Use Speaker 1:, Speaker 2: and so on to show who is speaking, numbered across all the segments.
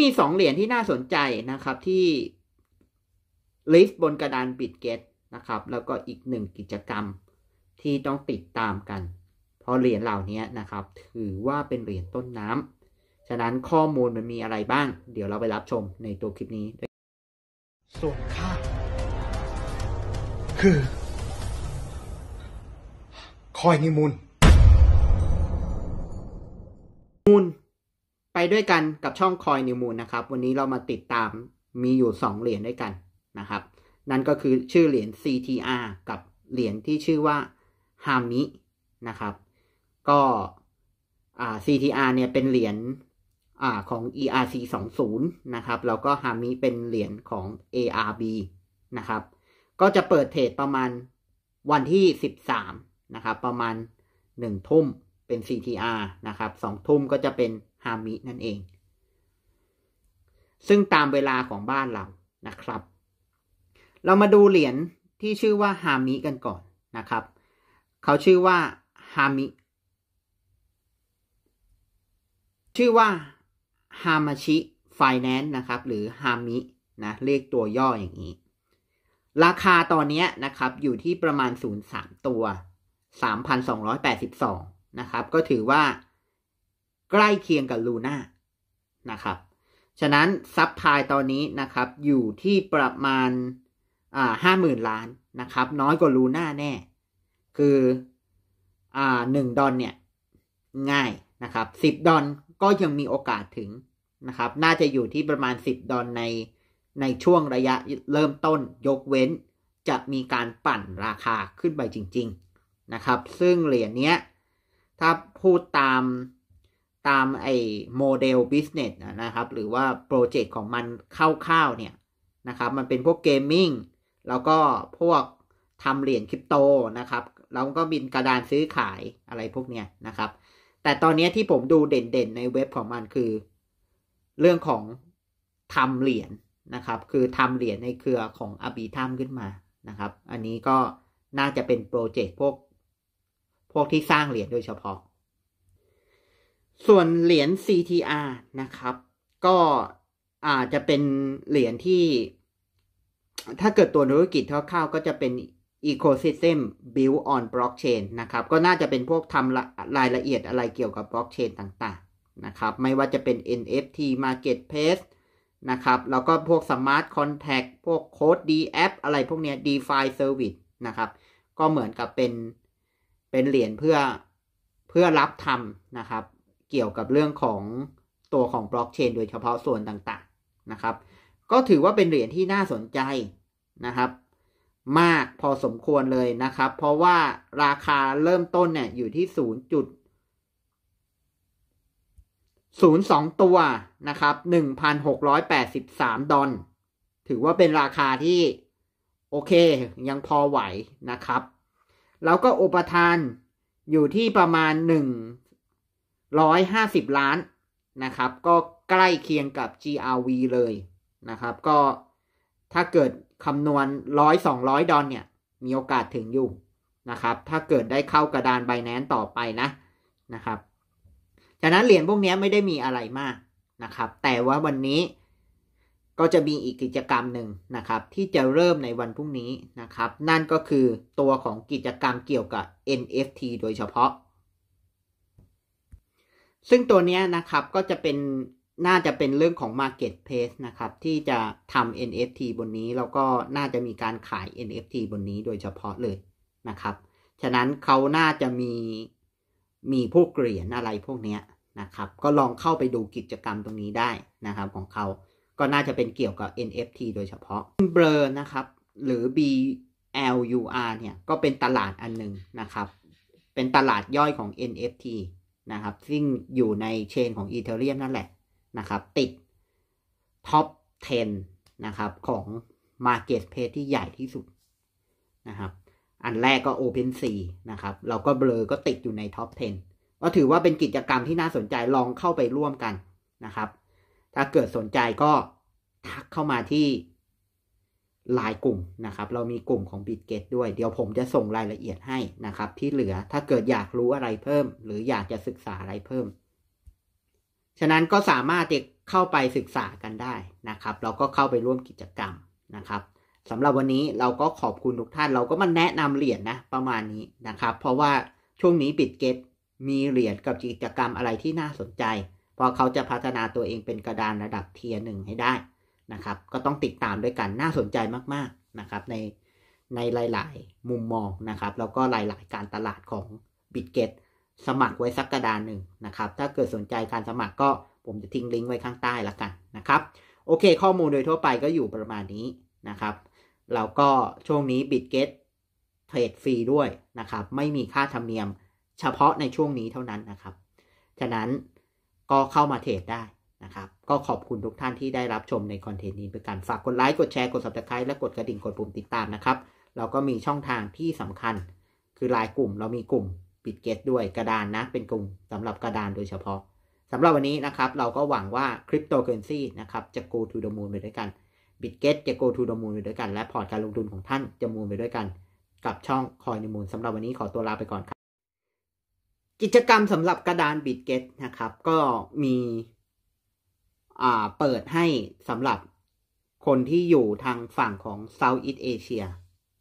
Speaker 1: มีสองเหรียญที่น่าสนใจนะครับ ที่ลิสต์บนกระดานปิดเกตนะครับ แล้วก็อีกหนึ่งกิจกรรมที่ต้องติดตามกัน เพราะเหรียญเหล่านี้นะครับ ถือว่าเป็นเหรียญต้นน้ำฉะนั้นข้อมูลมันมีอะไรบ้าง เดี๋ยวเราไปรับชมในตัวคลิปนี้ส่วนค่าคือ คอยนิมูลมูลไปด้วยกันกับช่องคอยนิวมูลนะครับ วันนี้เรามาติดตามมีอยู่ 2 เหรียญด้วยกันนะครับ นั่นก็คือชื่อเหรียญ CTR กับเหรียญที่ชื่อว่าฮามินะครับก็ CTR เนี่ยเป็นเหรียญของ ERC 20นะครับแล้วก็ฮามิเป็นเหรียญของ ARB นะครับก็จะเปิดเทรดประมาณวันที่ 13นะครับประมาณ 1ทุ่มเป็น CTR นะครับ2ทุ่มก็จะเป็นฮามินั่นเอง ซึ่งตามเวลาของบ้านเรา นะครับ เรามาดูเหรียญที่ชื่อว่าฮามิกันก่อน นะครับ เขาชื่อว่าฮามิชื่อว่าฮามาชิไฟแนนซ์นะครับ หรือฮามินะ เลขตัวย่ออย่างนี้ ราคาตอนนี้นะครับอยู่ที่ประมาณ0 3ตัว3,282นะครับ ก็ถือว่าใกล้เคียงกับลูน่านะครับ ฉะนั้น ซับพายตอนนี้นะครับ อยู่ที่ประมาณอ่าห้าหมื่นล้านนะครับ น้อยกว่าลูน่าแน่ คืออ่าหนึ่งดอนเนี่ยง่ายนะครับสิบดอนก็ยังมีโอกาสถึงนะครับ น่าจะอยู่ที่ประมาณสิบดอนในในช่วงระยะเริ่มต้นยกเว้น จะมีการปั่นราคาขึ้นไปจริง ๆนะครับ ซึ่งเหรียญเนี้ยถ้าพูดตามตามไอ้โมเดลบิสเนสนะครับ หรือว่าโปรเจกต์ของมันคร่าวๆเนี่ยนะครับ มันเป็นพวกเกมมิ่งแล้วก็พวกทำเหรียญคริปโตนะครับ แล้วก็บินกระดานซื้อขายอะไรพวกเนี้ยนะครับ แต่ตอนนี้ที่ผมดูเด่นๆ ในเว็บของมันคือ เรื่องของทำเหรียญนะครับ คือทำเหรียญในเครือของอบีทามขึ้นมานะครับ อันนี้ก็น่าจะเป็นโปรเจกต์พวกพวกที่สร้างเหรียญโดยเฉพาะส่วนเหรียญ CTR นะครับ ก็อาจจะเป็นเหรียญที่ ถ้าเกิดตัวธุรกิจเข่าว ก็จะเป็น Ecosystem Built on Blockchain นะครับ ก็น่าจะเป็นพวกทำรายละเอียดอะไรเกี่ยวกับ blockchain ต่าง ๆ นะครับ ไม่ว่าจะเป็น NFT Marketplace นะครับ แล้วก็พวก Smart Contract พวก Code D App อะไรพวกเนี้ย DeFi Service นะครับ ก็เหมือนกับเป็นเป็นเหรียญเพื่อเพื่อรับทำนะครับเกี่ยวกับเรื่องของตัวของบล็อกเชนโดยเฉพาะส่วนต่าง ๆนะครับ ก็ถือว่าเป็นเหรียญที่น่าสนใจนะครับ มากพอสมควรเลยนะครับ เพราะว่าราคาเริ่มต้นเนี่ย อยู่ที่ศูนย์จุดศูนย์สองตัวนะครับหนึ่งพันหกร้อยแปดสิบสามดอลถือว่าเป็นราคาที่โอเคยังพอไหวนะครับ แล้วก็อุปทานอยู่ที่ประมาณหนึ่ง150 ล้านนะครับ ก็ใกล้เคียงกับ GRV เลยนะครับก็ถ้าเกิดคำนวณ 100 200ดอลเนี่ยมีโอกาสถึงอยู่นะครับ ถ้าเกิดได้เข้ากระดานไบแนนต่อไปนะนะครับฉะนั้นเหรียญพวกนี้ไม่ได้มีอะไรมากนะครับ แต่ว่าวันนี้ก็จะมีอีกกิจกรรมหนึ่งนะครับ ที่จะเริ่มในวันพรุ่งนี้นะครับ นั่นก็คือตัวของกิจกรรมเกี่ยวกับ NFT โดยเฉพาะซึ่งตัวนี้นะครับก็จะเป็นน่าจะเป็นเรื่องของ Marketplace นะครับที่จะทำ NFT บนนี้ แล้วก็น่าจะมีการขาย NFT บนนี้โดยเฉพาะเลยนะครับ ฉะนั้นเขาน่าจะมีมีพวกเหรียญอะไรพวกนี้นะครับ ก็ลองเข้าไปดูกิจกรรมตรงนี้ได้นะครับของเขา ก็น่าจะเป็นเกี่ยวกับ NFT โดยเฉพาะเบร์นะครับหรือ BLUR เนี่ยก็เป็นตลาดอันหนึ่งนะครับ เป็นตลาดย่อยของ NFT นะครับ ซึ่งอยู่ในเชนของอีเทเรียมนั่นแหละนะครับ ติดท็อป10 นะครับของ Market p l a c e ที่ใหญ่ที่สุดนะครับ อันแรกก็ OpenSea นะครับ เราก็เบลอก็ติดอยู่ในท็อป10 ก็ถือว่าเป็นกิจกรรมที่น่าสนใจลองเข้าไปร่วมกันนะครับ ถ้าเกิดสนใจก็ทักเข้ามาที่หลายกลุ่มนะครับ เรามีกลุ่มของ b i t g e t ด้วย เดี๋ยวผมจะส่งรายละเอียดให้นะครับที่เหลือ ถ้าเกิดอยากรู้อะไรเพิ่ม หรืออยากจะศึกษาอะไรเพิ่ม ฉะนั้นก็สามารถเข้าไปศึกษากันได้นะครับ เราก็เข้าไปร่วมกิจกรรมนะครับสำหรับวันนี้เราก็ขอบคุณทุกท่าน เราก็มาแนะนำเหรียญนนะประมาณนี้นะครับ เพราะว่าช่วงนี้ b i t g e t มีเหรียญกับกิจกรรมอะไรที่น่าสนใจเพราะเขาจะพัฒนาตัวเองเป็นกระดานระดับเทียร์หนึ่งให้ได้นะครับก็ต้องติดตามด้วยกันน่าสนใจมากๆนะครับในในหลายๆ มุมมองนะครับแล้วก็หลายๆการตลาดของ b i t g e t สมัครไว้สักกระดานหนึ่งนะครับ ถ้าเกิดสนใจการสมัครก็ผมจะทิ้งลิงก์ไว้ข้างใต้ละกันนะครับโอเคข้อมูลโดยทั่วไปก็อยู่ประมาณนี้นะครับแล้วก็ช่วงนี้ b i t g e t เทรดฟรีด้วยนะครับไม่มีค่าธรรมเนียมเฉพาะในช่วงนี้เท่านั้นนะครับ ฉะนั้นก็เข้ามาเทรดได้นะครับก็ขอบคุณทุกท่านที่ได้รับชมในคอนเทนต์นี้ด้วยกันฝากกดไลค์กดแชร์กด subscribe และกดกระดิ่งกดปุ่มติดตามนะครับ เราก็มีช่องทางที่สำคัญ คือไลน์กลุ่มเรามีกลุ่มปิดเกตด้วยกระดานนะเป็นกลุ่ม สำหรับกระดานโดยเฉพาะสำหรับวันนี้นะครับ เราก็หวังว่าคริปโตเคอเรนซีนะครับ จะ go to the moon ไปด้วยกันบิตเกตจะ go to the moon ไปด้วยกัน และพอร์ตการลงทุนของท่านจะมูนไปด้วยกัน กับช่องคอยในมูลสำหรับวันนี้ขอตัวลาไปก่อนครับกิจกรรมสำหรับกระดานบิตเกตนะครับ ก็มีเปิดให้สำหรับคนที่อยู่ทางฝั่งของเซาท์อีสเอเชีย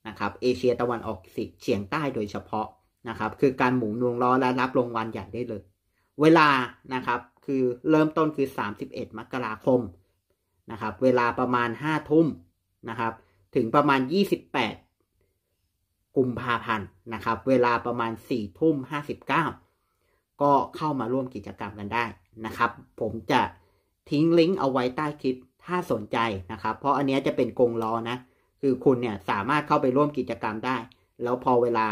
Speaker 1: นะครับเอเชียตะวันออกเฉียงใต้โดยเฉพาะนะครับ คือการหมุนวงล้อและรับรางวัลใหญ่ได้เลย เวลานะครับคือเริ่มต้นคือ 31 มกราคมนะครับ เวลาประมาณ 5 ทุ่มนะครับ ถึงประมาณ 28 กุมภาพันธ์นะครับ เวลาประมาณ 4 ทุ่ม 59 ก็เข้ามาร่วมกิจกรรมกันได้นะครับ ผมจะทิ้งลิงก์เอาไว้ใต้คลิปถ้าสนใจนะครับ เพราะอันนี้จะเป็นกงล้อนะ คือคุณเนี่ยสามารถเข้าไปร่วมกิจกรรมได้ แล้วพอเวลา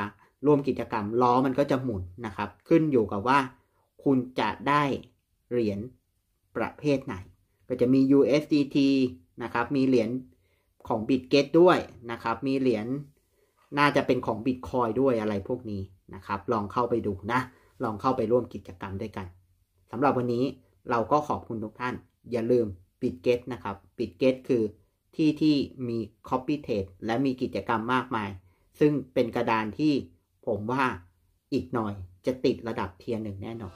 Speaker 1: ร่วมกิจกรรม ล้อมันก็จะหมุนนะครับ ขึ้นอยู่กับว่าคุณจะได้เหรียญประเภทไหนก็จะมี USDT นะครับมีเหรียญของ BitGet ด้วยนะครับมีเหรียญน่าจะเป็นของ Bitcoin ด้วยอะไรพวกนี้นะครับลองเข้าไปดูนะ ลองเข้าไปร่วมกิจกรรมด้วยกันสำหรับวันนี้เราก็ขอบคุณทุกท่านอย่าลืมปิดเกตนะครับ ปิดเกตคือที่ที่มี Copy t a ท e และมีกิจกรรมมากมาย ซึ่งเป็นกระดานที่ผมว่าอีกหน่อยจะติดระดับเทียร์หนึ่งแน่นอน